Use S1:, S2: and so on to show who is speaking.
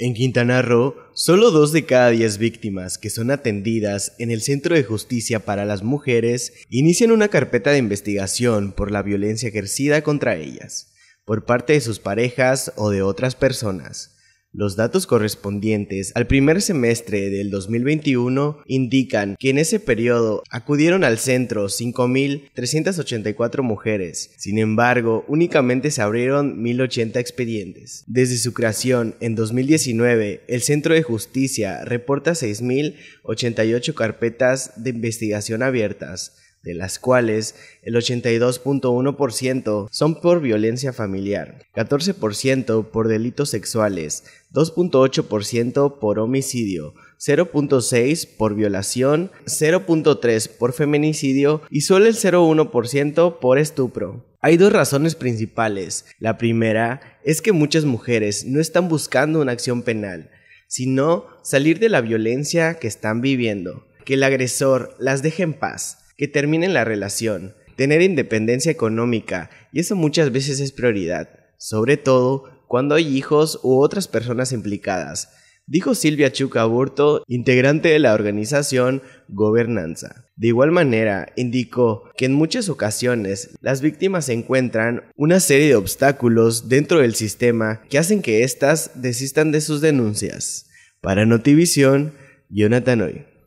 S1: En Quintana Roo, solo dos de cada diez víctimas que son atendidas en el Centro de Justicia para las Mujeres inician una carpeta de investigación por la violencia ejercida contra ellas, por parte de sus parejas o de otras personas. Los datos correspondientes al primer semestre del 2021 indican que en ese periodo acudieron al centro 5.384 mujeres, sin embargo únicamente se abrieron 1.080 expedientes. Desde su creación en 2019, el Centro de Justicia reporta 6.088 carpetas de investigación abiertas, de las cuales el 82.1% son por violencia familiar, 14% por delitos sexuales, 2.8% por homicidio, 0.6 por violación, 0.3 por feminicidio y solo el 0.1% por estupro. Hay dos razones principales. La primera es que muchas mujeres no están buscando una acción penal, sino salir de la violencia que están viviendo, que el agresor las deje en paz que terminen la relación, tener independencia económica, y eso muchas veces es prioridad, sobre todo cuando hay hijos u otras personas implicadas, dijo Silvia Chuca Burto, integrante de la organización Gobernanza. De igual manera, indicó que en muchas ocasiones las víctimas encuentran una serie de obstáculos dentro del sistema que hacen que éstas desistan de sus denuncias. Para Notivisión, Jonathan Hoy.